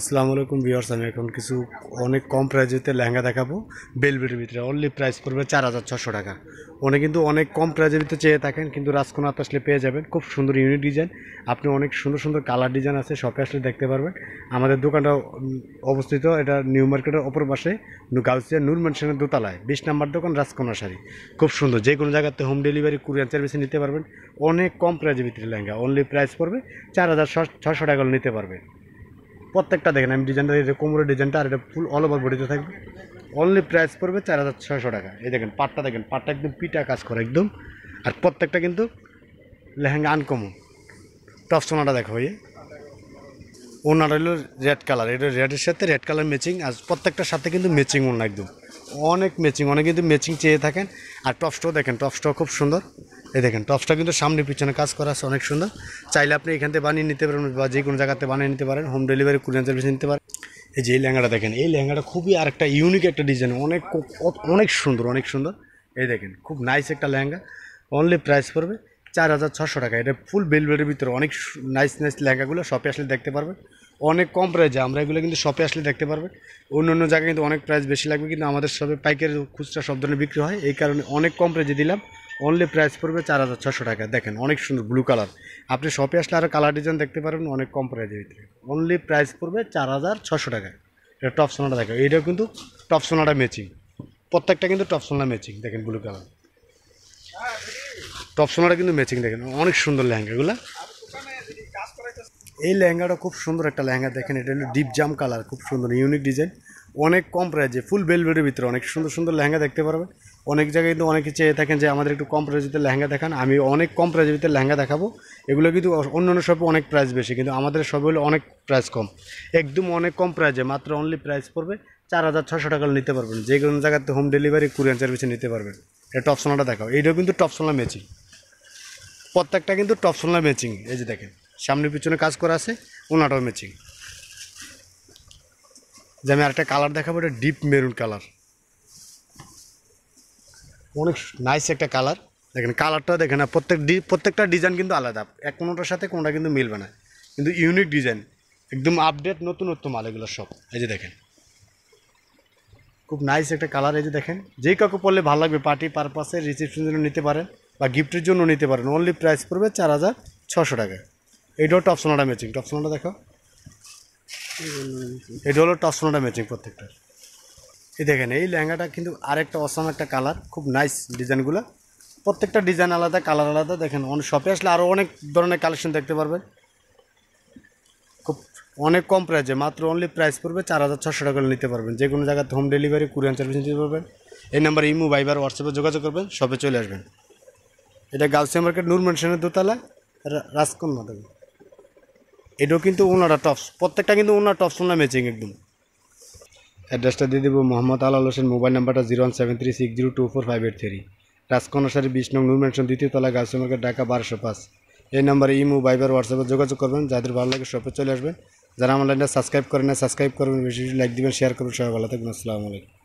আসসালামু আলাইকুম ভিউয়ার্স আমি এখন কিছু অনেক কম প্রাইজেতে লেহেঙ্গা দেখাবো বেলবেটের ভিতরে অনলি প্রাইস পড়বে চার হাজার ছশো টাকা অনেক কিন্তু অনেক কম প্রাইজের ভিতরে চেয়ে থাকেন কিন্তু তো আসলে পেয়ে যাবেন খুব সুন্দর ইউনিক ডিজাইন আপনি অনেক সুন্দর সুন্দর কালার ডিজাইন আছে শপে আসলে দেখতে পারবেন আমাদের দোকানটা অবস্থিত এটা নিউ মার্কেটের অপর পাশে গাউসিয়া নূর মেনশনের দোতলায় বিশ নাম্বার দোকান রাজকোনা শাড়ি খুব সুন্দর যে কোনো জায়গাতে হোম ডেলিভারি কুরিয়ার সার্ভিসে নিতে পারবেন অনেক কম প্রাইজের ভিতরে লেহেঙ্গা অনলি প্রাইস পড়বে চার হাজার ছশো টাকা নিতে পারবেন প্রত্যেকটা দেখেন আমি ডিজাইনটা এটা কোমরের ডিজাইনটা আর এটা ফুল অল ওভার বডিতে থাকবে অনলি প্রাইস পড়বে চার হাজার ছয়শো টাকা এই দেখেন পাটটা দেখেন পাটটা একদম পিটা কাজ করে একদম আর প্রত্যেকটা কিন্তু লেহেঙ্গা আনকমন টপ সোনাটা দেখো এই ওনার হলো রেড কালার এটা রেডের সাথে রেড কালার ম্যাচিং আর প্রত্যেকটার সাথে কিন্তু ম্যাচিং ওনা একদম অনেক ম্যাচিং অনেক কিন্তু ম্যাচিং চেয়ে থাকেন আর টপসটাও দেখেন টপসটাও খুব সুন্দর এই দেখেন টপসটা কিন্তু সামনে পিছনে কাজ করা আছে অনেক সুন্দর চাইলে আপনি এখান থেকে বানিয়ে নিতে পারেন বা যে কোনো জায়গাতে বানিয়ে নিতে পারেন হোম ডেলিভারি কুরিয়ার সার্ভিস নিতে পারেন এই যে এই লেহেঙ্গাটা দেখেন এই লেহেঙ্গাটা খুবই আর একটা ইউনিক একটা ডিজাইন অনেক অনেক সুন্দর অনেক সুন্দর এই দেখেন খুব নাইস একটা লেহেঙ্গা অনলি প্রাইস পড়বে চার হাজার ছশো টাকা এটা ফুল বেলবেলের ভিতরে অনেক নাইস নাইস লেহেঙ্গাগুলো শপে আসলে দেখতে পারবেন অনেক কম প্রাইজে আমরা এগুলো কিন্তু শপে আসলে দেখতে পারবেন অন্য অন্য জায়গায় কিন্তু অনেক প্রাইস বেশি লাগবে কিন্তু আমাদের শপে পাইকারি খুচরা সব ধরনের বিক্রি হয় এই কারণে অনেক কম প্রাইজে দিলাম অনলি প্রাইস পড়বে চার হাজার ছশো টাকা দেখেন অনেক সুন্দর ব্লু কালার আপনি শপে আসলে আরও কালার ডিজাইন দেখতে পারবেন অনেক কম প্রাইজের ভিতরে অনলি প্রাইস পড়বে চার হাজার ছশো টাকা এটা টপ সোনাটা দেখো এটাও কিন্তু টপ সোনাটা ম্যাচিং প্রত্যেকটা কিন্তু টপ সোনা ম্যাচিং দেখেন ব্লু কালার টপ সোনাটা কিন্তু ম্যাচিং দেখেন অনেক সুন্দর লেহেঙ্গাগুলো এই লেহেঙ্গাটা খুব সুন্দর একটা লেহেঙ্গা দেখেন এটা হলো ডিপ জাম কালার খুব সুন্দর ইউনিক ডিজাইন অনেক কম প্রাইজে ফুল বেলভেটের ভিতরে অনেক সুন্দর সুন্দর লেহেঙ্গা দেখতে পারবেন অনেক জায়গায় কিন্তু অনেকে চেয়ে থাকেন যে আমাদের একটু কম প্রাইজের ভিতরে লেহেঙ্গা দেখান আমি অনেক কম প্রাইজের ভিতরে লেহেঙ্গা দেখাবো এগুলো কিন্তু অন্য অন্য শপে অনেক প্রাইস বেশি কিন্তু আমাদের শপে হলো অনেক প্রাইস কম একদম অনেক কম প্রাইজে মাত্র অনলি প্রাইস পড়বে চার হাজার ছশো টাকা নিতে পারবেন যে কোনো জায়গাতে হোম ডেলিভারি কুরিয়ার সার্ভিসে নিতে পারবেন এটা টপ সোনাটা দেখাও এইটাও কিন্তু টপ সোনা ম্যাচিং প্রত্যেকটা কিন্তু টপ সোনা ম্যাচিং এই যে দেখেন সামনে পিছনে কাজ করা আছে ওনাটাও ম্যাচিং যে আমি আরেকটা কালার দেখাবো এটা ডিপ মেরুন কালার অনেক নাইস একটা কালার দেখেন কালারটা দেখেন প্রত্যেক প্রত্যেকটা ডিজাইন কিন্তু আলাদা এক কোনোটার সাথে কোনোটা কিন্তু মিলবে না কিন্তু ইউনিক ডিজাইন একদম আপডেট নতুনত্ব মাল এগুলো সব এই যে দেখেন খুব নাইস একটা কালার এই যে দেখেন যেই কাকু পড়লে ভালো লাগবে পার্টি পারপাসে রিসেপশন জন্য নিতে পারেন বা গিফটের জন্য নিতে পারেন অনলি প্রাইস পড়বে চার হাজার ছশো টাকা এইটাও টপসোনাটা ম্যাচিং টপসোনাটা দেখো এটা হলো টপসোনাটা ম্যাচিং প্রত্যেকটা এই দেখেন এই লেহেঙ্গাটা কিন্তু আরেকটা অসম একটা কালার খুব নাইস ডিজাইনগুলো প্রত্যেকটা ডিজাইন আলাদা কালার আলাদা দেখেন অনেক শপে আসলে আরও অনেক ধরনের কালেকশন দেখতে পারবেন খুব অনেক কম প্রাইসে মাত্র অনলি প্রাইস পড়বে চার হাজার ছশো টাকা নিতে পারবেন যে কোনো জায়গাতে হোম ডেলিভারি কুরিয়ান সার্ভিস নিতে পারবেন এই নাম্বার ইমো বাইবার হোয়াটসঅ্যাপে যোগাযোগ করবেন শপে চলে আসবেন এটা গার্লসিয়া মার্কেট নূর মেনশনের দোতলা রাজকন্যা দেবেন এটাও কিন্তু ওনারা টপস প্রত্যেকটা কিন্তু ওনার টপস ওনার ম্যাচিং একদম অ্যাড্রেসটা দিয়ে দেবো মোহাম্মদ আলাল হোসেন মোবাইল নাম্বারটা zero one seven three six zero two four five eight three রাজকনসারী বিশ নং নূর মেনশন দ্বিতীয় তলা গাছমার্কেট ঢাকা বারোশো পাঁচ এই নাম্বারে ইমো বাইবার হোয়াটসঅ্যাপে যোগাযোগ করবেন যাদের ভালো লাগে শপে চলে আসবেন যারা আমার লাইনটা সাবস্ক্রাইব করেন না সাবস্ক্রাইব করবেন বেশি লাইক দেবেন শেয়ার করবেন সবাই ভালো থাকবেন আসসালামু আলাইকুম